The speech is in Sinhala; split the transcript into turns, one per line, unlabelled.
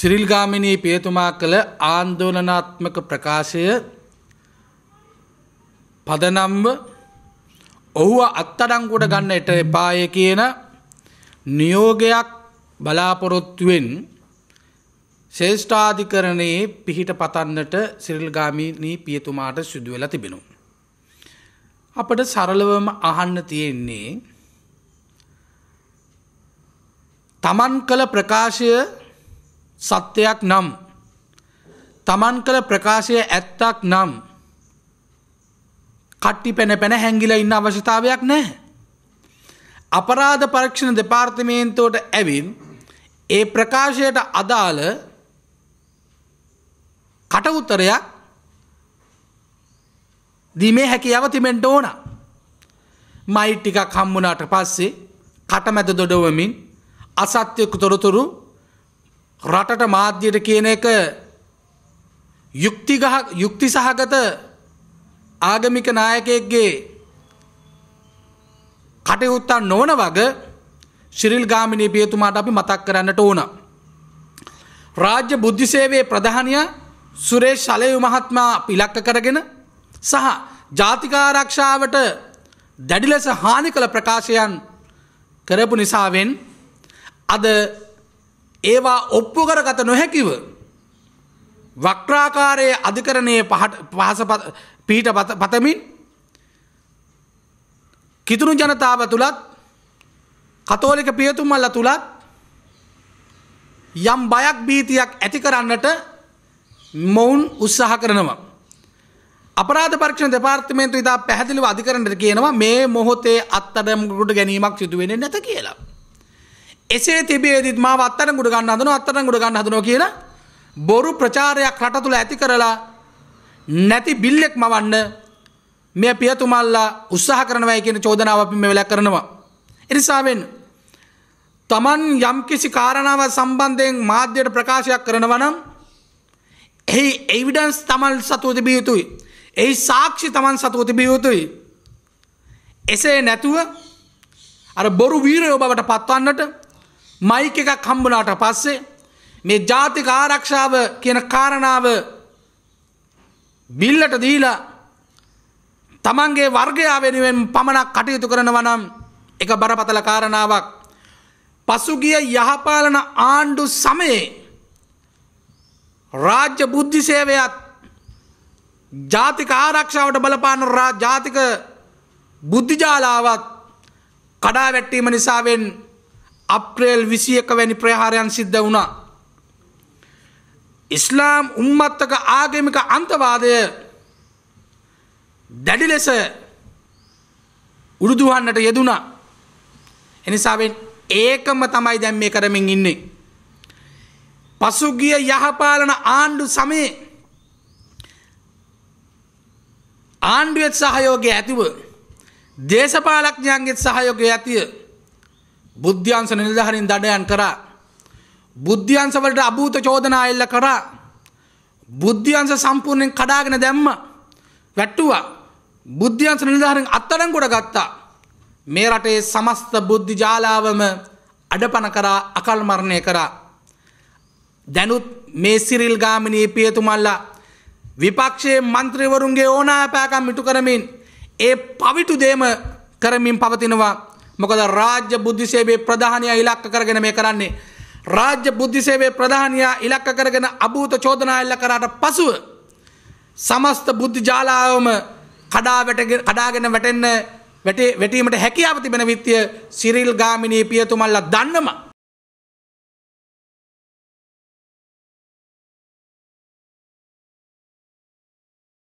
සිරිල්ගාමිණී පියතුමා කළ ආන්දෝලනාත්මක ප්‍රකාශය පදනම්ව ඔහුව අත්තඩංකුට ගන්න එට එපාය කියන නියෝගයක් බලාපොරොත්තුවෙන් ශේෂ්ඨාධිකරණයේ පිහිට පතන්නට සිරිල්ගාමිණී පියතුමාට සිදු වෙලා තිබෙනු. අපට සරලවම අහන්න තියෙන්නේ තමන් කළ ප්‍රකාශය සත්‍යයක් නම් තමන් කළ ප්‍රකාශය ඇත්තක් නම් කට්ටි පැන පැන හැංගිල ඉන්න අවශ්‍යතාවයක් නැහැ. අපරාධ පරීක්ෂණ දෙපාර්තමේන්තුවට ඇවිත් ඒ ප්‍රකාශයට අදාළ කට උතරයක් දීමේ හැකියාව තිබෙන්න ඕන. මයි ටිකක් හම්බුණාට පස්සේ කටමැද දොඩවමින් අසත්‍ය තොරතුරු රටට මාධ්‍යයට කියන එක යුක්තිගහ යුක්ති සහගත ආගමික නායකයෙක්ගේ කටයුත්තක් නොවන වග ශිරිල් ගාමිණී පියතුමාට අපි මතක් කරන්නට ඕන. රාජ්‍ය බුද්ධි සේවයේ ප්‍රධානිය සුරේ ශලයු මහත්මා පිලක්ක කරගෙන සහ ජාතිකාරක්ෂාවට දැඩිලෙස හානි කළ ප්‍රකාශයන් කරපු නිසාවෙන් අද ඒවා ඔප්පු කරගත නොහැකිව වක්‍රාකාරයේ අධිකරණයේ පහස පිහිට පතමින් කිතුුණු ජනතාව තුළත් කතෝලික පියතුමල්ල තුළත් යම් බයක් බීතියක් ඇති කරන්නට මොවුන් උත්සාහ කරනවා. අපරාධ පරක්ෂණ දෙපාර්තමේන්තු ඉතා පැහැදිලිව අධිකරන්නට කියනවා මේ මොහොතේ අත්තඩමකුට ගැනීමක් සිදුවෙන නැත කියලා. එසේ තිබේදිත් මා අත්තර ගුඩ ගන්න හදන අත්තර ගුඩ ගන්න හදන කියන බොරු ප්‍රචාරයක් රට තුළ ඇති කරලා නැති බිල්ලෙක් මවන්න මේ පියතුමල්ලා උත්සාහ කරනවයි කියන චෝදනාව අපි මෙවැලක් කරනවා. එනිසාවෙන් තමන් යම්කිසි කාරණාව සම්බන්ධයෙන් මාධ්‍යයට ප්‍රකාශයක් කරනවනම් එහි එවිඩන්ස් තමන් සතුව තිබිය යුතුයි. එහි සාක්ෂි තමන් සතුව තිබිය යුතුයි. එසේ නැතුව අර බොරු වීරයෝ බවට පත්වන්නට මයික එකක් හම්බුනාට පස්සේ මේ ජාතික ආරක්ෂාව කියන කාරණාව බිල්ලට දීලා තමන්ගේ වර්ගයා වෙනුවෙන් පමණක් කටයුතු කරනවා නම් එක බරපතල කාරණාවක් පසුගිය යහපාලන ආණ්ඩු සමයේ රාජ්‍ය බුද්ධි සේවයත් ජාතික ආරක්ෂාවට බලපාන ජාතික බුද්ධිජාලාවත් කඩා වැට්ටීම නිසාවෙන් අප්‍රේල් විසියක වැනි ප්‍රහාරයන් සිද්ධ වුණා. ඉස්ලාම් උම්මත්තක ආගමික අන්තවාදය දැඩි ලෙස උරුදුවන්නට යෙදුණා. එනිසාවෙන් ඒකම තමයි දැන් මේ කරමින් ඉන්නේ. පසුගිය යහපාලන ආණ්ඩු සමයේ ආණ්ඩුවෙත් සහයෝගය ඇතිව දේශපාලඥයන්ගේත් සහයෝගය ඇතිව බුද්ධ්‍යංශ නිලධාරීන් දඩයන් කරා. බුද්ධ්‍යංශ වලට අභූත චෝදනා එල්ල කරා. බුද්ධ්‍යංශ සම්පූර්ණයෙන් කඩාගෙන දැම්ම. වැට්ටුවා. බුද්ධ්‍යංශ නිලධාරීන් අත්අඩංගුවට ගත්තා. මේ රටේ සමස්ත බුද්ධි ජාලාවම අඩපණ කරා අකල් මරණය කරා. දැනුත් මේ සිරිල් ගාමිණී පියතුමල්ලා විපක්ෂයේ මන්ත්‍රීවරුන්ගේ ඕනෑපෑකම් ඉටු කරමින් ඒ පවිටු දේම කරමින් පවතිනවා මොකද රාජ්‍ය බුද්ධිසේවේ ප්‍රධානය ඉලක්ක කරගෙන මේ කරන්නේ. රාජ්‍ය බුද්ධිසේවේ ප්‍රධානයා ඉලක්ක කරගෙන අභූත චෝදනා එල්ල කරාට පසුව. සමස්ත බුද්ධි ජාලාවම කඩාගෙන වැටෙන්න වැටීමට හැකියාව තිබෙන විත්‍ය සිරිල් ගාමිණී පියතුමල්ල දන්නම